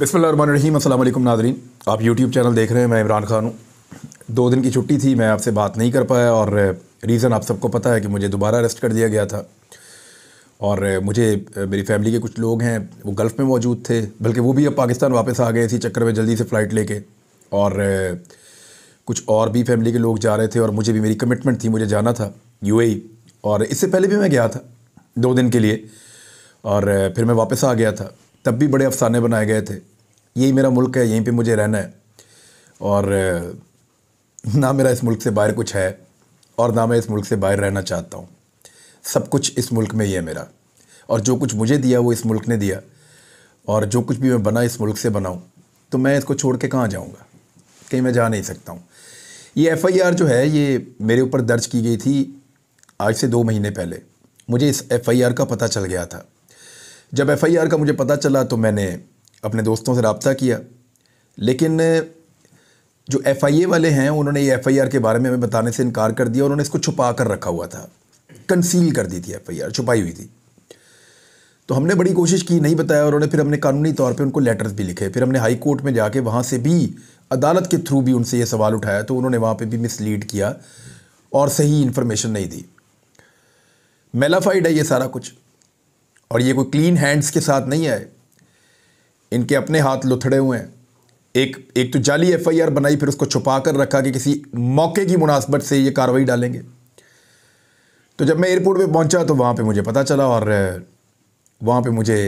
बिसमीम अल्लाम नाजरीन आप यूट्यूब चैनल देख रहे हैं मैं इमरान खान हूँ दो दिन की छुट्टी थी मैं आपसे बात नहीं कर पाया और रीज़न आप सबको पता है कि मुझे दोबारा अरेस्ट कर दिया गया था और मुझे मेरी फैमिली के कुछ लोग हैं वो गल्फ़ में मौजूद थे बल्कि वो भी अब पाकिस्तान वापस आ गए इसी चक्कर में जल्दी से फ़्लाइट लेके और कुछ और भी फैमिली के लोग जा रहे थे और मुझे भी मेरी कमिटमेंट थी मुझे जाना था यूएई e। और इससे पहले भी मैं गया था दो दिन के लिए और फिर मैं वापस आ गया था तब भी बड़े अफसाने बनाए गए थे यही मेरा मुल्क है यहीं पे मुझे रहना है और ना मेरा इस मुल्क से बाहर कुछ है और ना मैं इस मुल्क से बाहर रहना चाहता हूँ सब कुछ इस मुल्क में ही है मेरा और जो कुछ मुझे दिया वो इस मुल्क ने दिया और जो कुछ भी मैं बना इस मुल्क से बनाऊँ तो मैं इसको छोड़ के कहाँ जाऊँगा कहीं मैं जा नहीं सकता हूँ ये एफ़ जो है ये मेरे ऊपर दर्ज की गई थी आज से दो महीने पहले मुझे इस एफ़ का पता चल गया था जब एफआईआर का मुझे पता चला तो मैंने अपने दोस्तों से रबता किया लेकिन जो एफ आई ए वाले हैं उन्होंने ये एफ आई आर के बारे में हमें बताने से इनकार कर दिया उन्होंने इसको छुपा कर रखा हुआ था कंसील कर दी थी एफ आई आर छुपाई हुई थी तो हमने बड़ी कोशिश की नहीं बताया उन्होंने फिर हमने कानूनी तौर पे उनको लेटर्स भी लिखे फिर हमने हाई कोर्ट में जाके वहाँ से भी अदालत के थ्रू भी उनसे ये सवाल उठाया तो उन्होंने वहाँ पर भी मिसलीड किया और सही इन्फॉर्मेशन नहीं दी मेलाफाइड है ये सारा कुछ और ये कोई क्लीन हैंड्स के साथ नहीं आए इनके अपने हाथ लुथड़े हुए हैं एक एक तो जाली एफआईआर बनाई फिर उसको छुपा कर रखा कि किसी मौके की मुनासबत से ये कार्रवाई डालेंगे तो जब मैं एयरपोर्ट पे पहुंचा तो वहाँ पे मुझे पता चला और वहाँ पे मुझे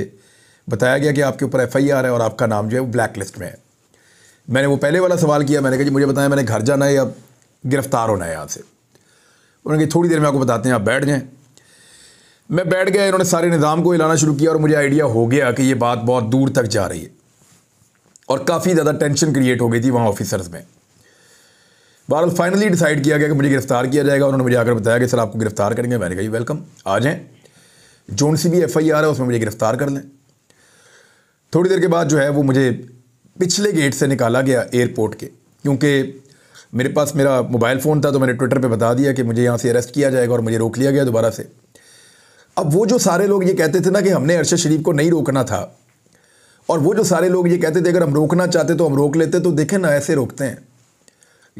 बताया गया कि आपके ऊपर एफआईआर है और आपका नाम जो है वो ब्लैक लिस्ट में है मैंने वो पहले वाला सवाल किया मैंने कहा कि मुझे बताया मैंने घर जाना है या गिरफ्तार होना है यहाँ से उन्होंने कहा थोड़ी देर में आपको बताते हैं आप बैठ जाएँ मैं बैठ गया इन्होंने सारे निज़ाम को हिलाना शुरू किया और मुझे आइडिया हो गया कि ये बात बहुत दूर तक जा रही है और काफ़ी ज़्यादा टेंशन क्रिएट हो गई थी वहाँ ऑफिसर्स में बहरहाल फाइनली डिसाइड किया गया कि मुझे गिरफ्तार किया जाएगा उन्होंने मुझे आकर बताया कि सर आपको गिरफ्तार करेंगे मैंने कहा वेलकम आ जाएँ जोन सी भी एफ आई आर है उसमें मुझे गिरफ्तार कर लें थोड़ी देर के बाद जो है वो मुझे पिछले गेट से निकाला गया एयरपोर्ट के क्योंकि मेरे पास मेरा मोबाइल फ़ोन था तो मैंने ट्विटर पे बता दिया कि मुझे यहाँ से अरेस्ट किया जाएगा और मुझे रोक लिया गया दोबारा से अब वो जो सारे लोग ये कहते थे ना कि हमने अरशद शरीफ को नहीं रोकना था और वो जो सारे लोग ये कहते थे अगर हम रोकना चाहते तो हम रोक लेते तो देखें ना ऐसे रोकते हैं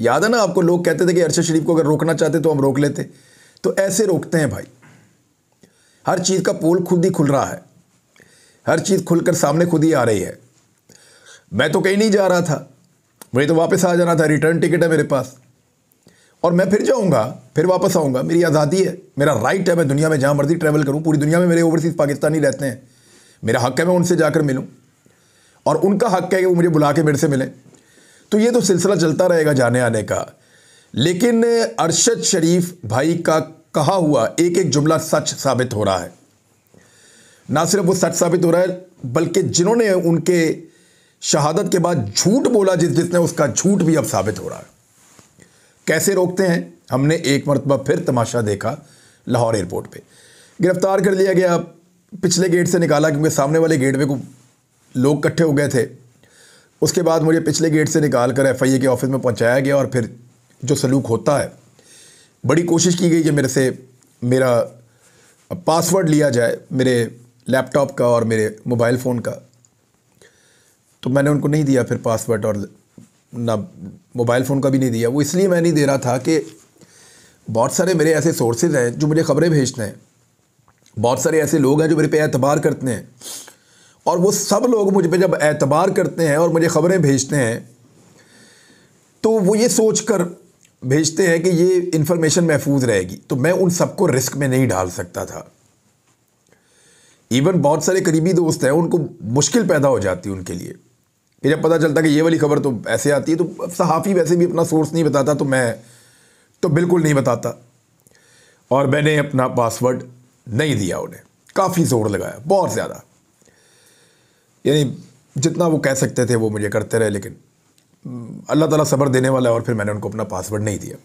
याद है ना आपको लोग कहते थे कि अरशद शरीफ को अगर रोकना चाहते तो हम रोक लेते तो ऐसे रोकते हैं भाई हर चीज़ का पोल खुद ही खुल रहा है हर चीज़ खुलकर सामने खुद ही आ रही है मैं तो कहीं नहीं जा रहा था मुझे तो वापस आ जाना था रिटर्न टिकट है मेरे पास और मैं फिर जाऊँगा फिर वापस आऊँगा मेरी आज़ादी है मेरा राइट है मैं दुनिया में जहाँ मर्जी ट्रैवल करूँ पूरी दुनिया में मेरे ओवरसीज़ पाकिस्तानी रहते हैं मेरा हक है मैं उनसे जाकर मिलूँ और उनका हक है कि वो मुझे बुला के मेरे से मिलें तो ये तो सिलसिला चलता रहेगा जाने आने का लेकिन अरशद शरीफ भाई का कहा हुआ एक एक जुमला सच साबित हो रहा है ना सिर्फ वो सच साबित हो रहा है बल्कि जिन्होंने उनके शहादत के बाद झूठ बोला जिस जिसने उसका झूठ भी अब साबित हो रहा है कैसे रोकते हैं हमने एक मरतबा फिर तमाशा देखा लाहौर एयरपोर्ट पे गिरफ़्तार कर लिया गया पिछले गेट से निकाला क्योंकि सामने वाले गेट पे को लोग इकट्ठे हो गए थे उसके बाद मुझे पिछले गेट से निकाल कर एफ के ऑफिस में पहुँचाया गया और फिर जो सलूक होता है बड़ी कोशिश की गई कि मेरे से मेरा पासवर्ड लिया जाए मेरे लैपटॉप का और मेरे मोबाइल फ़ोन का तो मैंने उनको नहीं दिया फिर पासवर्ड और ना मोबाइल फ़ोन का भी नहीं दिया वो इसलिए मैं नहीं दे रहा था कि बहुत सारे मेरे ऐसे सोर्सेज हैं जो मुझे ख़बरें भेजते हैं बहुत सारे ऐसे लोग हैं जो मेरे पे एतबार करते हैं और वो सब लोग मुझ पर जब एतबार करते हैं और मुझे ख़बरें भेजते हैं तो वो ये सोच कर भेजते हैं कि ये इन्फॉर्मेशन महफूज रहेगी तो मैं उन सबको रिस्क में नहीं डाल सकता था इवन बहुत सारे करीबी दोस्त हैं उनको मुश्किल पैदा हो जाती उनके लिए फिर जब पता चलता कि ये वाली खबर तो ऐसे आती है तो सहाफ़ी वैसे भी अपना सोर्स नहीं बताता तो मैं तो बिल्कुल नहीं बताता और मैंने अपना पासवर्ड नहीं दिया उन्हें काफ़ी जोर लगाया बहुत ज़्यादा यानी जितना वो कह सकते थे वो मुझे करते रहे लेकिन हम्म, अल्लाह ताला सब्र देने वाला है और फिर मैंने उनको अपना पासवर्ड नहीं दिया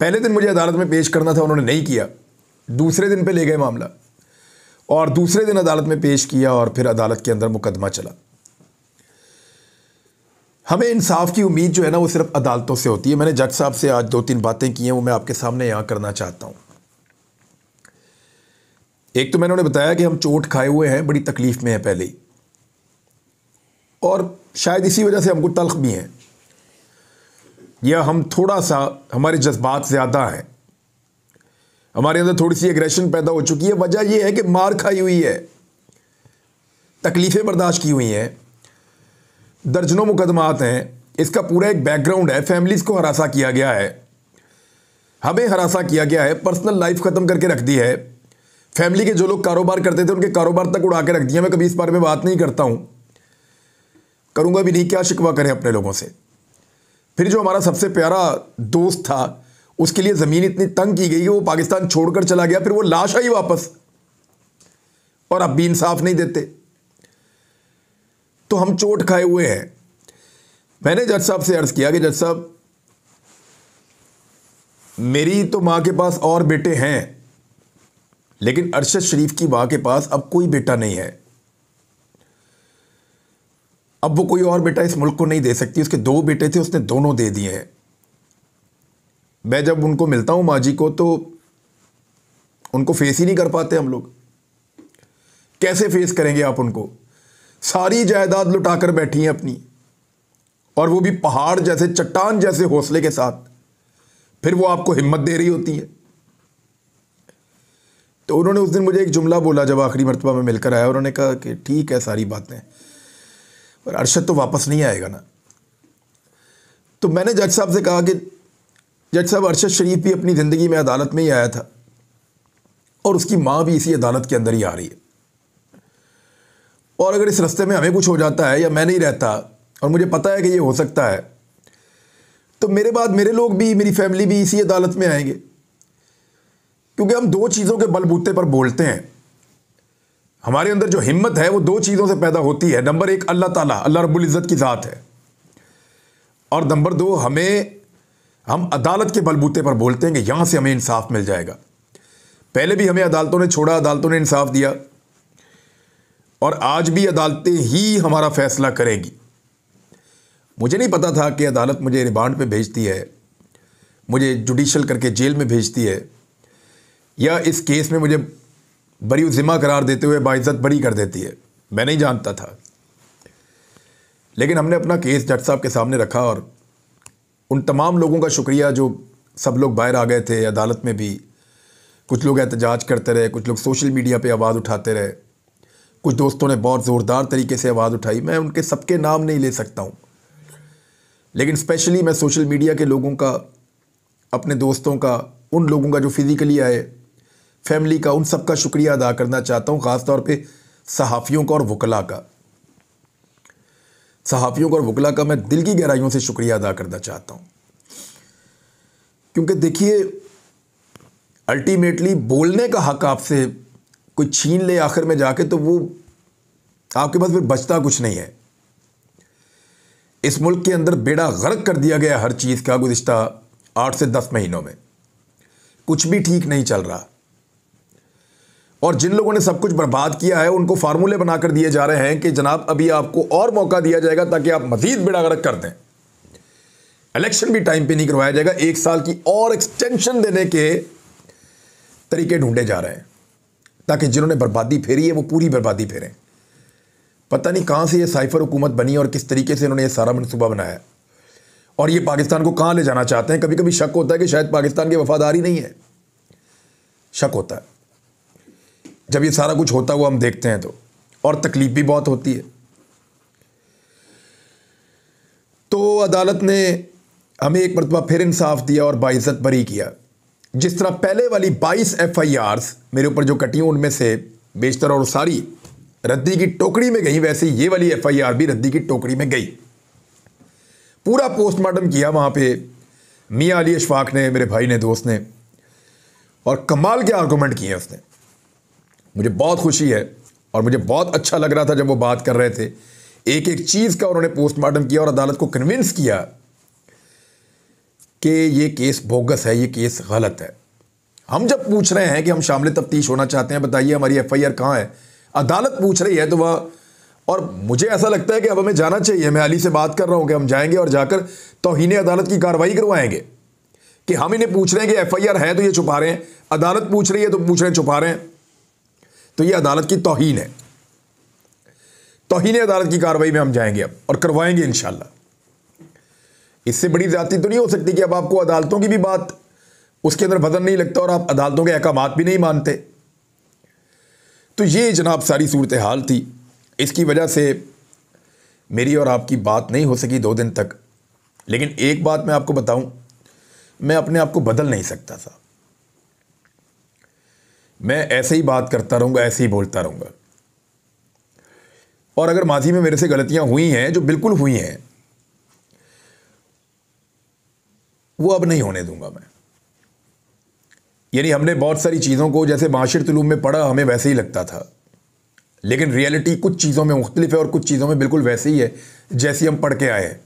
पहले दिन मुझे अदालत में पेश करना था उन्होंने नहीं किया दूसरे दिन पे ले गए मामला और दूसरे दिन अदालत में पेश किया और फिर अदालत के अंदर मुकदमा चला हमें इंसाफ की उम्मीद जो है ना वो सिर्फ अदालतों से होती है मैंने जज साहब से आज दो तीन बातें की हैं वो मैं आपके सामने यहाँ करना चाहता हूँ एक तो मैंने उन्हें बताया कि हम चोट खाए हुए हैं बड़ी तकलीफ़ में है पहले ही और शायद इसी वजह से हमको तलख भी हैं या हम थोड़ा सा हमारे जज्बात ज़्यादा हैं हमारे अंदर थोड़ी सी एग्रेशन पैदा हो चुकी है वजह यह है कि मार खाई हुई है तकलीफ़ें बर्दाश्त की हुई हैं दर्जनों मुकदमात हैं इसका पूरा एक बैकग्राउंड है फैमिलीज़ को हरासा किया गया है हमें हरासा किया गया है पर्सनल लाइफ ख़त्म करके रख दी है फैमिली के जो लोग कारोबार करते थे उनके कारोबार तक उड़ा के रख दिया मैं कभी इस बारे में बात नहीं करता हूँ करूँगा भी नहीं क्या शिकवा करें अपने लोगों से फिर जो हमारा सबसे प्यारा दोस्त था उसके लिए ज़मीन इतनी तंग की गई कि वो पाकिस्तान छोड़कर चला गया फिर वो लाश आई वापस और अब भी इंसाफ नहीं देते तो हम चोट खाए हुए हैं मैंने जज साहब से अर्ज़ किया कि जज साहब मेरी तो मां के पास और बेटे हैं लेकिन अरशद शरीफ की मां के पास अब कोई बेटा नहीं है अब वो कोई और बेटा इस मुल्क को नहीं दे सकती उसके दो बेटे थे उसने दोनों दे दिए हैं मैं जब उनको मिलता हूं मां जी को तो उनको फेस ही नहीं कर पाते हम लोग कैसे फेस करेंगे आप उनको सारी जायदाद लुटा कर बैठी हैं अपनी और वो भी पहाड़ जैसे चट्टान जैसे हौसले के साथ फिर वो आपको हिम्मत दे रही होती है तो उन्होंने उस दिन मुझे एक जुमला बोला जब आखिरी मरतबा में मिलकर आया उन्होंने कहा कि ठीक है सारी बातें पर अरशद तो वापस नहीं आएगा ना तो मैंने जज साहब से कहा कि जज साहब अरशद शरीफ भी अपनी ज़िंदगी में अदालत में ही आया था और उसकी माँ भी इसी अदालत के अंदर ही आ रही है और अगर इस रास्ते में हमें कुछ हो जाता है या मैं नहीं रहता और मुझे पता है कि ये हो सकता है तो मेरे बाद मेरे लोग भी मेरी फैमिली भी इसी अदालत में आएंगे क्योंकि हम दो चीज़ों के बलबूते पर बोलते हैं हमारे अंदर जो हिम्मत है वो दो चीज़ों से पैदा होती है नंबर एक अल्लाह ताला अल्लाह रब्बुल इज़्ज़त की ज़ात है और नंबर दो हमें हम अदालत के बलबूते पर बोलते हैं कि यहाँ से हमें इंसाफ मिल जाएगा पहले भी हमें अदालतों ने छोड़ा अदालतों ने इंसाफ दिया और आज भी अदालतें ही हमारा फैसला करेंगी मुझे नहीं पता था कि अदालत मुझे रिमांड पे भेजती है मुझे जुडिशल करके जेल में भेजती है या इस केस में मुझे बरी ज़िम्मा करार देते हुए बाइज़त बरी कर देती है मैं नहीं जानता था लेकिन हमने अपना केस जज साहब के सामने रखा और उन तमाम लोगों का शुक्रिया जो सब लोग बाहर आ गए थे अदालत में भी कुछ लोग एहतजाज करते रहे कुछ लोग सोशल मीडिया पे आवाज़ उठाते रहे कुछ दोस्तों ने बहुत ज़ोरदार तरीके से आवाज़ उठाई मैं उनके सबके नाम नहीं ले सकता हूँ लेकिन स्पेशली मैं सोशल मीडिया के लोगों का अपने दोस्तों का उन लोगों का जो फिज़िकली आए फैमिली का उन सब का शुक्रिया अदा करना चाहता हूँ ख़ासतौर पर सहाफ़ियों का और वकला का सहाफ़ियों का और वकला का मैं दिल की गहराइयों से शुक्रिया अदा करना चाहता हूँ क्योंकि देखिए अल्टीमेटली बोलने का हक आपसे कोई छीन ले आखिर में जाके तो वो आपके पास फिर बचता कुछ नहीं है इस मुल्क के अंदर बेड़ा गर्क कर दिया गया हर चीज़ का गुज्त आठ से दस महीनों में कुछ भी ठीक नहीं चल रहा और जिन लोगों ने सब कुछ बर्बाद किया है उनको फार्मूले बनाकर दिए जा रहे हैं कि जनाब अभी आपको और मौका दिया जाएगा ताकि आप मजीद बेड़ा गर्क कर दें इलेक्शन भी टाइम पे नहीं करवाया जाएगा एक साल की और एक्सटेंशन देने के तरीके ढूंढे जा रहे हैं ताकि जिन्होंने बर्बादी फेरी है वो पूरी बर्बादी फेरें पता नहीं कहाँ से ये साइफर हुकूमत बनी और किस तरीके से इन्होंने ये सारा मनसूबा बनाया और ये पाकिस्तान को कहाँ ले जाना चाहते हैं कभी कभी शक होता है कि शायद पाकिस्तान की वफादारी नहीं है शक होता है जब ये सारा कुछ होता हुआ हम देखते हैं तो और तकलीफ भी बहुत होती है तो अदालत ने हमें एक मरतबा फिर इंसाफ दिया और बाइज़त बरी किया जिस तरह पहले वाली 22 एफ मेरे ऊपर जो कटी उनमें से बेशतर और सारी रद्दी की टोकरी में गई वैसे ये वाली एफ भी रद्दी की टोकरी में गई पूरा पोस्टमार्टम किया वहाँ पे मियाँ अली अशफाक ने मेरे भाई ने दोस्त ने और कमाल के आर्गूमेंट किए उसने मुझे बहुत खुशी है और मुझे बहुत अच्छा लग रहा था जब वो बात कर रहे थे एक एक चीज़ का उन्होंने पोस्टमार्टम किया और अदालत को कन्विंस किया कि ये केस बोगस है ये केस गलत है हम जब पूछ रहे हैं कि हम शामिल तफ्तीश होना चाहते हैं बताइए हमारी एफ आई आर कहाँ है अदालत पूछ रही है तो वह और मुझे ऐसा लगता है कि अब हमें जाना चाहिए मैं अली से बात कर रहा हूँ कि हम जाएंगे और जाकर तोहिने अदालत की कार्रवाई करवाएंगे कि हम इन्हें पूछ रहे हैं कि एफ आई आर है तो ये छुपा रहे हैं अदालत पूछ रही है तो पूछ रहे हैं छुपा रहे हैं तो ये अदालत की तोहन है तोहिने अदालत की कार्रवाई में हम जाएंगे अब और करवाएंगे इन इससे बड़ी ज्यादा तो नहीं हो सकती कि अब आपको अदालतों की भी बात उसके अंदर वजन नहीं लगता और आप अदालतों के अहकाम भी नहीं मानते तो ये जनाब सारी सूरत हाल थी इसकी वजह से मेरी और आपकी बात नहीं हो सकी दो दिन तक लेकिन एक बात मैं आपको बताऊं मैं अपने आप को बदल नहीं सकता था मैं ऐसे ही बात करता रहूँगा ऐसे ही बोलता रहूँगा और अगर माजी में मेरे से गलतियाँ हुई हैं जो बिल्कुल हुई हैं वो अब नहीं होने दूंगा मैं यानी हमने बहुत सारी चीज़ों को जैसे माशिर तलूम में पढ़ा हमें वैसे ही लगता था लेकिन रियलिटी कुछ चीज़ों में मुख्तलिफ है और कुछ चीज़ों में बिल्कुल वैसे ही है जैसी हम पढ़ के आए हैं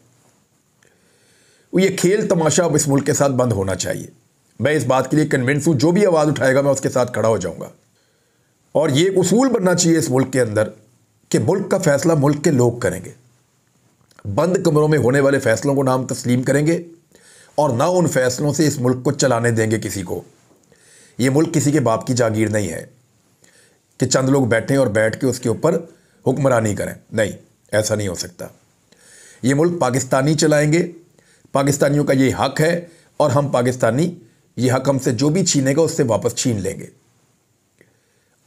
ये खेल तमाशा अब इस मुल्क के साथ बंद होना चाहिए मैं इस बात के लिए कन्विंस हूँ जो भी आवाज़ उठाएगा मैं उसके साथ खड़ा हो जाऊँगा और ये एक उसूल बनना चाहिए इस मुल्क के अंदर कि मुल्क का फैसला मुल्क के लोग करेंगे बंद कमरों में होने वाले फैसलों को नाम तस्लीम करेंगे और ना उन फैसलों से इस मुल्क को चलाने देंगे किसी को ये मुल्क किसी के बाप की जागीर नहीं है कि चंद लोग बैठें और बैठ के उसके ऊपर हुक्मरानी करें नहीं ऐसा नहीं हो सकता ये मुल्क पाकिस्तानी चलाएंगे पाकिस्तानियों का ये हक है और हम पाकिस्तानी ये हक हमसे जो भी छीनेगा उससे वापस छीन लेंगे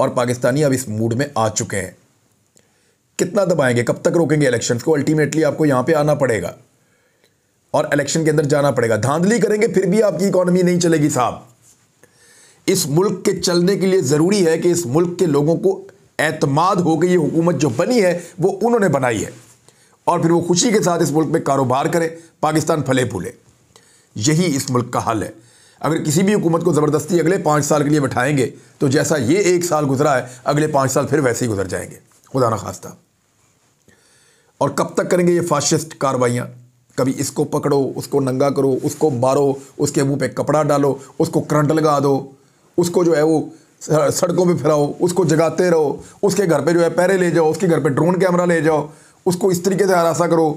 और पाकिस्तानी अब इस मूड में आ चुके हैं कितना दबाएंगे कब तक रोकेंगे इलेक्शंस को अल्टीमेटली आपको यहाँ पे आना पड़ेगा और इलेक्शन के अंदर जाना पड़ेगा धांधली करेंगे फिर भी आपकी इकोनॉमी नहीं चलेगी साहब इस मुल्क के चलने के लिए ज़रूरी है कि इस मुल्क के लोगों को एतमाद हो गई हुकूमत जो बनी है वो उन्होंने बनाई है और फिर वो खुशी के साथ इस मुल्क में कारोबार करें पाकिस्तान फले फूले यही इस मुल्क का हल है अगर किसी भी हुकूमत को ज़बरदस्ती अगले पाँच साल के लिए बैठाएंगे तो जैसा ये एक साल गुजरा है अगले पाँच साल फिर वैसे ही गुजर जाएंगे खुदा ना खास्ता और कब तक करेंगे ये फाशिस्ट कार्रवाइयाँ कभी इसको पकड़ो उसको नंगा करो उसको मारो उसके मुंह पे कपड़ा डालो उसको करंट लगा दो उसको जो है वो सड़कों पे फिराओ उसको जगाते रहो उसके घर पे जो है पैरे ले जाओ उसके घर पे ड्रोन कैमरा ले जाओ उसको इस तरीके से हरासा करो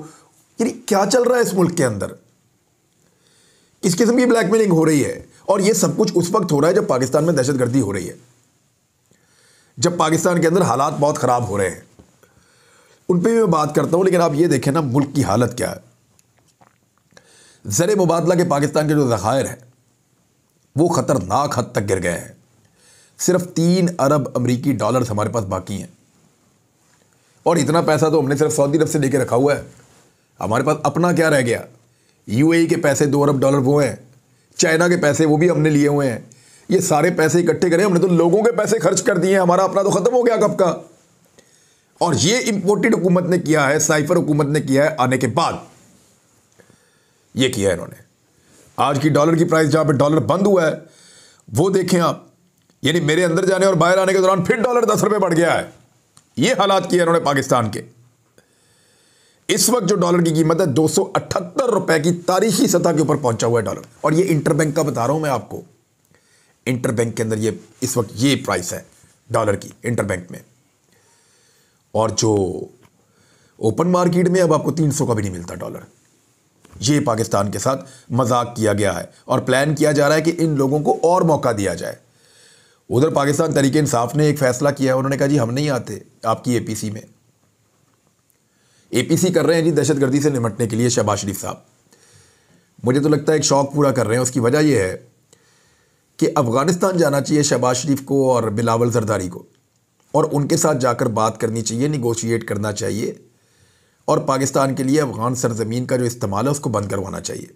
ये क्या चल रहा है इस मुल्क के अंदर किस किस्म की ब्लैकमेलिंग हो रही है और ये सब कुछ उस वक्त हो रहा है जब पाकिस्तान में दहशतगर्दी हो रही है जब पाकिस्तान के अंदर हालात बहुत ख़राब हो रहे हैं उन पर भी मैं बात करता हूँ लेकिन आप ये देखें ना मुल्क की हालत क्या है ज़र मुबादला के पाकिस्तान के जो ज़ख़ायर हैं वो ख़तरनाक हद तक गिर गए हैं सिर्फ तीन अरब अमरीकी डॉलर्स हमारे पास बाकी हैं और इतना पैसा तो हमने सिर्फ सऊदी अरब से लेके रखा हुआ है हमारे पास अपना क्या रह गया यूएई के पैसे दो अरब डॉलर वो हैं चाइना के पैसे वो भी हमने लिए हुए हैं ये सारे पैसे इकट्ठे करें हमने तो लोगों के पैसे खर्च कर दिए हैं हमारा अपना तो ख़त्म हो गया कब का और ये इम्पोर्टेड हुकूमत ने किया है साइफर हुकूमत ने किया है आने के बाद ये किया है इन्होंने आज की डॉलर की प्राइस जहाँ पे डॉलर बंद हुआ है वो देखें आप यानी मेरे अंदर जाने और बाहर आने के दौरान फिर डॉलर दस रुपये बढ़ गया है ये हालात किए इन्होंने पाकिस्तान के इस वक्त जो डॉलर की कीमत है दो रुपए की तारीखी सतह के ऊपर पहुंचा हुआ है डॉलर और ये इंटरबैंक का बता रहा हूं मैं आपको इंटरबैंक के अंदर ये इस वक्त ये प्राइस है डॉलर की इंटरबैंक में और जो ओपन मार्केट में अब आपको 300 का भी नहीं मिलता डॉलर ये पाकिस्तान के साथ मजाक किया गया है और प्लान किया जा रहा है कि इन लोगों को और मौका दिया जाए उधर पाकिस्तान तरीके इंसाफ ने एक फैसला किया है उन्होंने कहा जी हम नहीं आते आपकी एपीसी में एपीसी कर रहे हैं जी दहशतगर्दी से निमटने के लिए शहबाज शरीफ साहब मुझे तो लगता है एक शौक पूरा कर रहे हैं उसकी वजह यह है कि अफ़गानिस्तान जाना चाहिए शहबाज शरीफ को और बिलावल जरदारी को और उनके साथ जाकर बात करनी चाहिए निगोशिएट करना चाहिए और पाकिस्तान के लिए अफ़गान सरजमीन का जो इस्तेमाल है उसको बंद करवाना चाहिए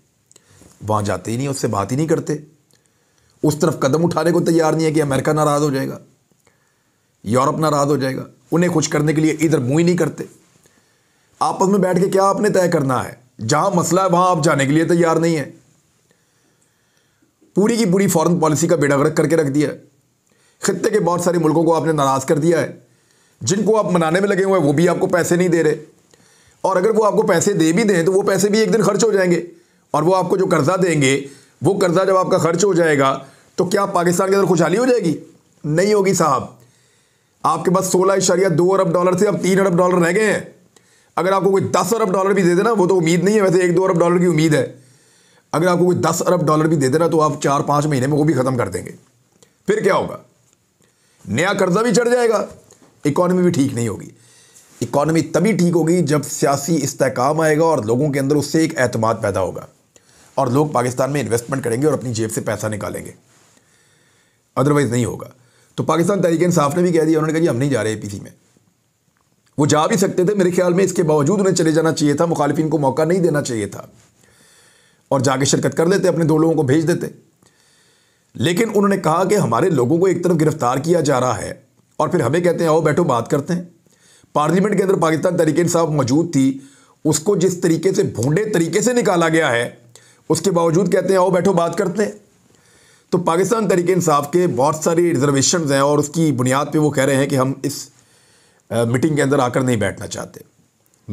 वहाँ जाते ही नहीं उससे बात ही नहीं करते उस तरफ कदम उठाने को तैयार नहीं है कि अमेरिका नाराज़ हो जाएगा यूरोप नाराज़ हो जाएगा उन्हें खुश करने के लिए इधर मुँह ही नहीं करते आपस में बैठ के क्या आपने तय करना है जहाँ मसला है वहाँ आप जाने के लिए तैयार नहीं है पूरी की पूरी फॉरेन पॉलिसी का बेड़ा गर्क करके रख दिया है खत्े के बहुत सारे मुल्कों को आपने नाराज़ कर दिया है जिनको आप मनाने में लगे हुए हैं वो भी आपको पैसे नहीं दे रहे और अगर वो आपको पैसे दे भी दें तो वो पैसे भी एक दिन खर्च हो जाएंगे और वो आपको जो कर्ज़ा देंगे वो कर्ज़ा जब आपका खर्च हो जाएगा तो क्या पाकिस्तान के अंदर खुशहाली हो जाएगी नहीं होगी साहब आपके पास सोलह इशारिया दो अरब डॉलर थे अब तीन अरब डॉलर रह गए हैं अगर आपको कोई दस अरब डॉलर भी दे देना वो तो उम्मीद नहीं है वैसे एक दो अरब डॉलर की उम्मीद है अगर आपको कोई दस अरब डॉलर भी दे देना तो आप चार पाँच महीने में वो भी ख़त्म कर देंगे फिर क्या होगा नया कर्जा भी चढ़ जाएगा इकोनॉमी भी ठीक नहीं होगी इकॉनमी तभी ठीक होगी जब सियासी इस्तेकाम आएगा और लोगों के अंदर उससे एक अतमाद पैदा होगा और लोग पाकिस्तान में इन्वेस्टमेंट करेंगे और अपनी जेब से पैसा निकालेंगे अदरवाइज़ नहीं होगा तो पाकिस्तान तहरीक इंसाफ ने भी कह दिया उन्होंने कहा जी हम नहीं जा रहे ए में वो जा भी सकते थे मेरे ख्याल में इसके बावजूद उन्हें चले जाना चाहिए था मुखालफिन को मौका नहीं देना चाहिए था और जाके शिरकत कर लेते अपने दो लोगों को भेज देते लेकिन उन्होंने कहा कि हमारे लोगों को एक तरफ गिरफ्तार किया जा रहा है और फिर हमें कहते हैं आओ बैठो बात करते हैं पार्लियामेंट के अंदर पाकिस्तान तरीके साहब मौजूद थी उसको जिस तरीके से भूडे तरीके से निकाला गया है उसके बावजूद कहते हैं आओ बैठो बात करते हैं तो पाकिस्तान तरीके इंसाफ के बहुत सारी रिजर्वेशन हैं और उसकी बुनियाद पे वो कह रहे हैं कि हम इस मीटिंग के अंदर आकर नहीं बैठना चाहते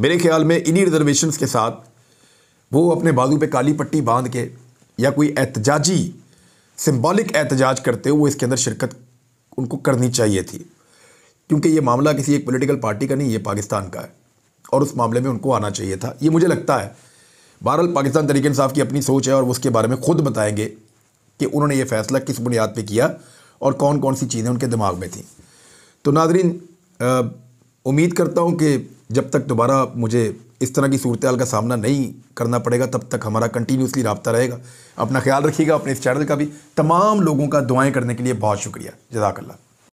मेरे ख्याल में इन्हीं रिजर्वेशन के साथ वो अपने बाजू पे काली पट्टी बांध के या कोई एहतजाजी सिम्बॉलिक एहतजाज करते हुए इसके अंदर शिरकत उनको करनी चाहिए थी क्योंकि ये मामला किसी एक पोलिटिकल पार्टी का नहीं है पाकिस्तान का है और उस मामले में उनको आना चाहिए था ये मुझे लगता है बहरहाल पाकिस्तान तरीके इंसाफ की अपनी सोच है और उसके बारे में खुद बताएंगे कि उन्होंने ये फैसला किस बुनियाद पर किया और कौन कौन सी चीज़ें उनके दिमाग में थी तो नाजरीन उम्मीद करता हूँ कि जब तक दोबारा मुझे इस तरह की सूरत का सामना नहीं करना पड़ेगा तब तक हमारा कंटिन्यूसली रबता रहेगा अपना ख्याल रखिएगा अपने इस चैनल का भी तमाम लोगों का दुआएं करने के लिए बहुत शुक्रिया जजाकल्ला